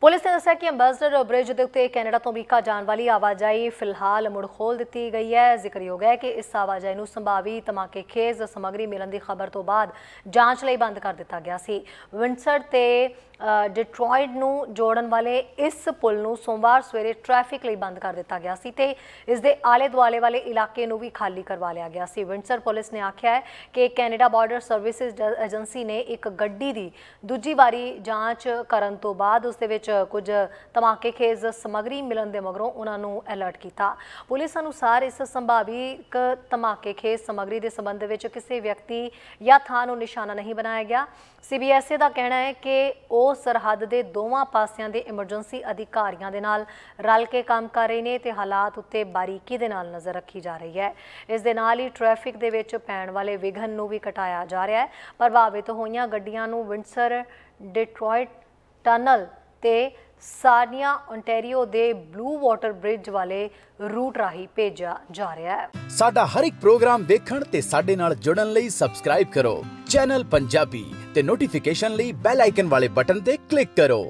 police ਨੇ ਦੱਸਿਆ ਕਿ ਅੰਬੈਸਡਰ ਬ੍ਰਿਜ ਦੇ ਉੱਤੇ ਕੈਨੇਡਾ ਤੋਂ ਅਮਰੀਕਾ ਜਾਣ ਵਾਲੀ ਆਵਾਜਾਈ ਫਿਲਹਾਲ ਮੁੜ ਖੋਲ ਦਿੱਤੀ ਗਈ ਹੈ ਜ਼ਿਕਰਯੋਗ ਹੈ ਕਿ ਇਸ ਆਵਾਜਾਈ ਨੂੰ ਸੰਭਾਵੀ ਖੇਜ਼ ਸਮਗਰੀ ਮਿਲਣ ਦੀ ਖਬਰ ਤੋਂ ਬਾਅਦ ਜਾਂਚ ਲਈ ਬੰਦ ਕਰ ਦਿੱਤਾ ਗਿਆ ਸੀ ਵਿੰਸਰ ਤੇ ਡਿਟਰੋਇਟ ਨੂੰ ਜੋੜਨ ਵਾਲੇ ਇਸ ਪੁਲ ਨੂੰ ਸੋਮਵਾਰ ਸਵੇਰੇ ਟ੍ਰੈਫਿਕ ਲਈ ਬੰਦ ਕਰ ਦਿੱਤਾ ਗਿਆ ਸੀ ਤੇ ਇਸ ਦੇ ਆਲੇ ਦੁਆਲੇ ਵਾਲੇ ਇਲਾਕੇ ਨੂੰ ਵੀ ਖਾਲੀ ਕਰਵਾ ਲਿਆ ਗਿਆ ਸੀ ਵਿੰਸਰ ਪੁਲਿਸ ਨੇ ਆਖਿਆ ਹੈ ਕਿ ਕੈਨੇਡਾ ਬਾਰਡਰ ਸਰਵਿਸਿਜ਼ ਏਜੰਸੀ ਨੇ ਇੱਕ ਗੱਡੀ ਦੀ ਦੂਜੀ ਵਾਰੀ ਜਾਂਚ ਕਰਨ ਤੋਂ ਬਾਅਦ ਉਸ ਦੇ ਵਿੱਚ ਕੁਝ ਤਮਾਕੇ ਤਮਾਕੇਖੇਜ਼ ਸਮਗਰੀ ਮਿਲਣ ਦੇ ਮਗਰੋਂ ਉਹਨਾਂ ਨੂੰ ਅਲਰਟ ਕੀਤਾ ਪੁਲਿਸ ਅਨੁਸਾਰ ਇਸ ਸੰਭਾਵੀ ਤਮਾਕੇ ਤਮਾਕੇਖੇਜ਼ ਸਮਗਰੀ ਦੇ ਸਬੰਧ ਵਿੱਚ ਕਿਸੇ ਵਿਅਕਤੀ ਜਾਂ ਥਾਂ ਨੂੰ ਨਿਸ਼ਾਨਾ ਨਹੀਂ ਬਣਾਇਆ ਗਿਆ ਸੀਬੀਐਸਏ ਦਾ ਕਹਿਣਾ ਹੈ ਕਿ ਉਹ ਸਰਹੱਦ ਦੇ ਦੋਵਾਂ ਪਾਸਿਆਂ ਦੇ ਐਮਰਜੈਂਸੀ ਅਧਿਕਾਰੀਆਂ ਦੇ ਨਾਲ ਰਲ ਕੇ ਕੰਮ ਕਰ ਰਹੇ ਨੇ ਤੇ ਹਾਲਾਤ ਉੱਤੇ ਬਾਰੀਕੀ ਦੇ ਨਾਲ ਨਜ਼ਰ ਰੱਖੀ ਜਾ ਰਹੀ ਹੈ ਇਸ ਦੇ ਨਾਲ ਹੀ ਟ੍ਰੈਫਿਕ ਦੇ ਵਿੱਚ ਪੈਣ ਵਾਲੇ ਵਿਘਨ ਨੂੰ ਵੀ ਘਟਾਇਆ ਜਾ ਰਿਹਾ ਹੈ ਪ੍ਰਭਾਵਿਤ ਹੋਈਆਂ ਗੱਡੀਆਂ ਨੂੰ ਵਿੰਸਰ ਡਿਟਰੋਇਟ ਟਨਲ ਤੇ ਸਾਨੀਆ ਓਨਟਾਰੀਓ ਦੇ ਬਲੂ ਵਾਟਰ ਬ੍ਰਿਜ ਵਾਲੇ ਰੂਟ ਰਾਹੀਂ ਭੇਜਿਆ ਜਾ ਰਿਹਾ ਹੈ ਸਾਡਾ ਹਰ ਇੱਕ ਪ੍ਰੋਗਰਾਮ ਵੇਖਣ ਤੇ ਸਾਡੇ ਨਾਲ ਜੁੜਨ ਲਈ ਸਬਸਕ੍ਰਾਈਬ ਕਰੋ ਚੈਨਲ ਪੰਜਾਬੀ ਤੇ ਨੋਟੀਫਿਕੇਸ਼ਨ ਲਈ ਬੈਲ ਆਈਕਨ ਵਾਲੇ ਬਟਨ ਤੇ ਕਲਿੱਕ ਕਰੋ